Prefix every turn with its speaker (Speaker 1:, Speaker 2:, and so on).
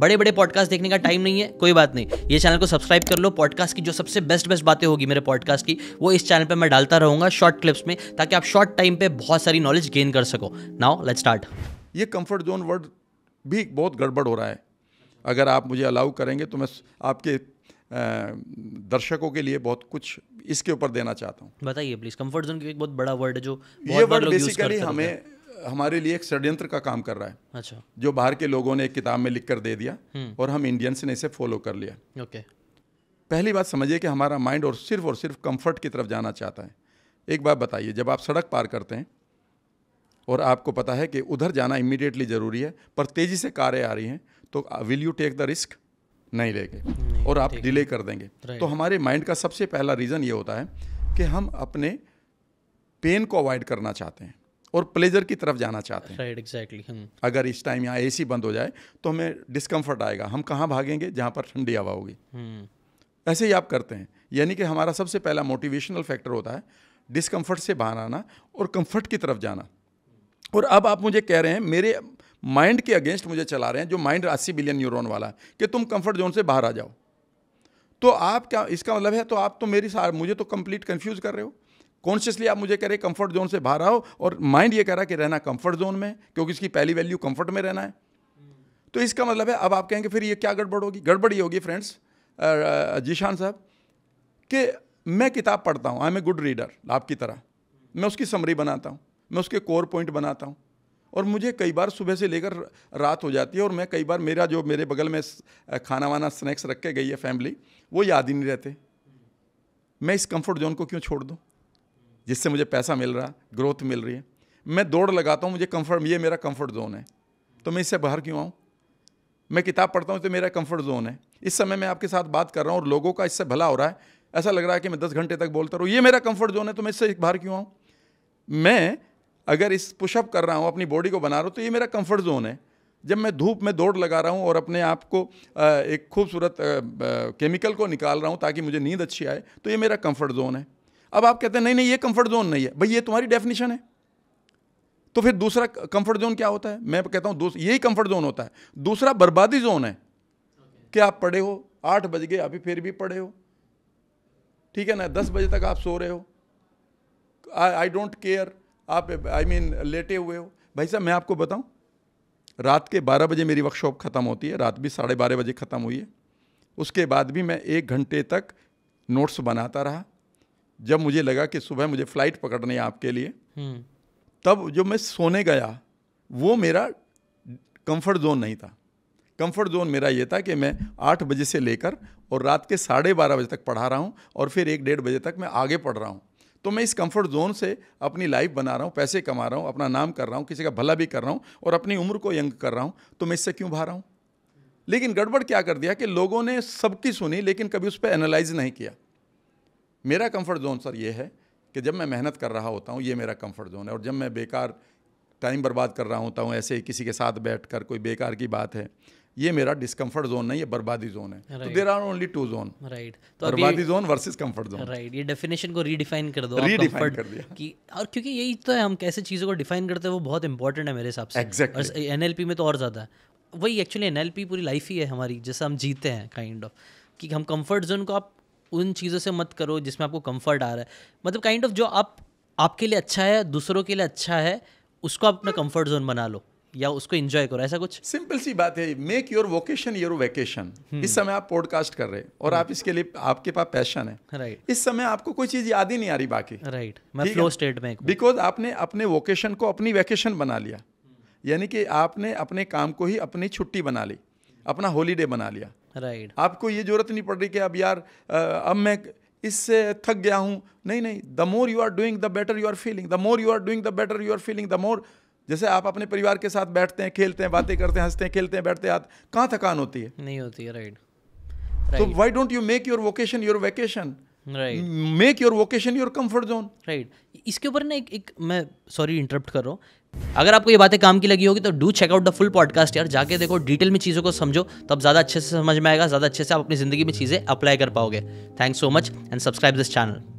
Speaker 1: बड़े बड़े पॉडकास्ट देखने का टाइम नहीं है कोई बात नहीं ये चैनल को सब्सक्राइब कर लो पॉडकास्ट की जो सबसे बेस्ट बेस्ट बातें होगी मेरे पॉडकास्ट की वो इस चैनल पर मैं डालता रहूँगा शॉर्ट क्लिप्स में ताकि आप शॉर्ट टाइम पर बहुत सारी नॉलेज
Speaker 2: गेन कर सको नाउ लेट स्टार्ट ये कम्फर्ट जोन वर्ड भी बहुत गड़बड़ हो रहा है अगर आप मुझे अलाउ करेंगे तो मैं आपके दर्शकों के लिए बहुत कुछ इसके ऊपर देना चाहता हूँ बताइए प्लीज़ कम्फर्ट जोन एक बहुत बड़ा वर्ड है जो ये वर्ड बेसिकली हमें हमारे लिए एक षड्यंत्र का काम कर रहा है अच्छा जो बाहर के लोगों ने एक किताब में लिख कर दे दिया हम्म। और हम इंडियंस ने इसे फॉलो कर लिया ओके पहली बात समझिए कि हमारा माइंड और सिर्फ और सिर्फ कंफर्ट की तरफ जाना चाहता है एक बात बताइए जब आप सड़क पार करते हैं और आपको पता है कि उधर जाना इमीडिएटली ज़रूरी है पर तेज़ी से कारें आ रही हैं तो will you take the risk नहीं लेंगे और आप डिले कर देंगे तो हमारे माइंड का सबसे पहला रीज़न ये होता है कि हम अपने पेन को अवॉइड करना चाहते हैं और प्लेजर की तरफ जाना चाहते हैं
Speaker 1: राइट एग्जैक्टली हम्म।
Speaker 2: अगर इस टाइम यहाँ एसी बंद हो जाए तो हमें डिस्कम्फर्ट आएगा हम कहाँ भागेंगे जहाँ पर ठंडी हवा होगी हम्म। ऐसे ही आप करते हैं यानी कि हमारा सबसे पहला मोटिवेशनल फैक्टर होता है डिस्कम्फर्ट से बाहर आना और कम्फर्ट की तरफ जाना और अब आप मुझे कह रहे हैं मेरे माइंड के अगेंस्ट मुझे चला रहे हैं जो माइंड अस्सी बिलियन न्यूरॉन वाला है कि तुम कंफर्ट जोन से बाहर आ जाओ तो आप क्या इसका मतलब है तो आप तो मेरी मुझे तो कंप्लीट कंफ्यूज कर रहे हो कॉन्शियसली आप मुझे कह रहे कंफर्ट जोन से बाहर आओ और माइंड ये कह रहा है कि रहना कंफर्ट जोन में क्योंकि इसकी पहली वैल्यू कंफर्ट में रहना है तो इसका मतलब है अब आप कहेंगे फिर ये क्या गड़बड़ होगी गड़बड़ी होगी फ्रेंड्स जीशान साहब कि मैं किताब पढ़ता हूँ I am a good reader आपकी तरह मैं उसकी समरी बनाता हूँ मैं उसके कोर पॉइंट बनाता हूँ और मुझे कई बार सुबह से लेकर रात हो जाती है और मैं कई बार मेरा जो मेरे बगल में खाना वाना स्नैक्स रख के गई है फैमिली वो याद ही नहीं रहते मैं इस कंफर्ट जोन को क्यों छोड़ दूँ जिससे मुझे पैसा मिल रहा ग्रोथ मिल रही है मैं दौड़ लगाता हूँ मुझे कंफर्ट ये मेरा कंफर्ट जोन है तो मैं इससे बाहर क्यों आऊँ मैं किताब पढ़ता हूँ तो मेरा कंफर्ट जोन है इस समय मैं आपके साथ बात कर रहा हूँ और लोगों का इससे भला हो रहा है ऐसा लग रहा है कि मैं दस घंटे तक बोलता रहूँ ये मेरा कंफर्ट जोन है तो मैं इससे बाहर क्यों आऊँ मैं अगर इस पुशअप कर रहा हूँ अपनी बॉडी को बना रहा हूँ तो ये मेरा कंफर्ट जोन है जब मैं धूप में दौड़ लगा रहा हूँ और अपने आप को एक खूबसूरत केमिकल को निकाल रहा हूँ ताकि मुझे नींद अच्छी आए तो ये मेरा कंफर्ट जोन है अब आप कहते हैं नहीं नहीं ये कंफर्ट जोन नहीं है भाई ये तुम्हारी डेफिनेशन है तो फिर दूसरा कंफर्ट जोन क्या होता है मैं कहता हूँ यही कंफर्ट जोन होता है दूसरा बर्बादी जोन है कि आप पढ़े हो आठ बज गए अभी फिर भी पढ़े हो ठीक है ना दस बजे तक आप सो रहे हो आई डोंट केयर आप आई मीन लेटे हुए हो भाई साहब मैं आपको बताऊं रात के बारह बजे मेरी वर्कशॉप ख़त्म होती है रात भी साढ़े बारह बजे ख़त्म हुई है उसके बाद भी मैं एक घंटे तक नोट्स बनाता रहा जब मुझे लगा कि सुबह मुझे फ़्लाइट पकड़नी है आपके लिए हम्म। तब जो मैं सोने गया वो मेरा कंफर्ट जोन नहीं था कंफर्ट जोन मेरा ये था कि मैं आठ बजे से लेकर और रात के साढ़े बारह बजे तक पढ़ा रहा हूँ और फिर एक डेढ़ बजे तक मैं आगे पढ़ रहा हूँ तो मैं इस कंफर्ट जोन से अपनी लाइफ बना रहा हूँ पैसे कमा रहा हूँ अपना नाम कर रहा हूँ किसी का भला भी कर रहा हूँ और अपनी उम्र को यंग कर रहा हूँ तो मैं इससे क्यों भा रहा हूँ लेकिन गड़बड़ क्या कर दिया कि लोगों ने सबकी सुनी लेकिन कभी उस पर एनालाइज नहीं किया मेरा कंफर्ट जोन सर ये है कि जब मैं मेहनत कर रहा होता हूँ ये मेरा कंफर्ट जोन है और जब मैं बेकार टाइम बर्बाद कर रहा होता हूँ ऐसे ही किसी के साथ बैठ कर कोई बेकार की बात है ये मेरा डिस्कम्फर्ट जोन नहीं ये बर्बादी जोन है तो there are only two zone right तो बर्बादी zone versus comfort zone
Speaker 1: right ये डेफिनेशन को रीडिफाइन कर दो रीडिफाइन कर दिया कि और क्योंकि यही तो है हम कैसे चीज़ों को डिफाइन करते हैं वो बहुत इंपॉर्टेंट है मेरे हिसाब से एन एल में तो और ज़्यादा है वही एक्चुअली एन पूरी लाइफ ही है हमारी जैसे हम जीते हैं काइंड ऑफ कि हम कंफर्ट जोन को आप उन चीज़ों से मत करो जिसमें आपको कंफर्ट आ रहा है मतलब काइंड kind ऑफ of जो आप आपके लिए अच्छा है दूसरों के लिए अच्छा है
Speaker 2: उसको आप अपना कंफर्ट जोन बना लो या उसको एंजॉय करो ऐसा कुछ सिंपल सी बात है make your vocation your vacation इस समय आप पॉडकास्ट कर रहे हैं और हम्म। आप इसके लिए आपके पास पैशन है राइट right. इस समय आपको कोई चीज याद ही नहीं आ रही बाकी राइट right. मैं फ्लो स्टेट में बिकॉज आपने अपने वोकेशन को अपनी वैकेशन बना लिया हम्म। यानी कि आपने अपने काम को ही अपनी छुट्टी बना ली अपना हॉलीडे बना लिया राइट आपको ये जरूरत नहीं पड़ रही कि अब यार अब मैं इससे थक गया हूँ नहीं नहीं the more you are doing the better you are feeling the more you are doing the better you are feeling the more जैसे आप अपने परिवार के साथ बैठते हैं खेलते हैं बातें करते हैं हंसते हैं खेलते हैं बैठते हैं कहाँ थकान होती है नहीं होती है राइट तो why don't you make your vocation your vacation
Speaker 1: make
Speaker 2: your vocation your comfort zone
Speaker 1: right इसके ऊपर ना एक एक मैं सॉरी इंटरप्ट कर रहा हूँ अगर आपको ये बातें काम की लगी होगी तो do check out the full podcast यार जाके देखो डिटेल में चीज़ों को समझो तो ज़्यादा अच्छे से समझ में आएगा ज़्यादा अच्छे से आप अपनी ज़िंदगी में चीज़ें अप्लाई कर पाओगे thank so much and subscribe this channel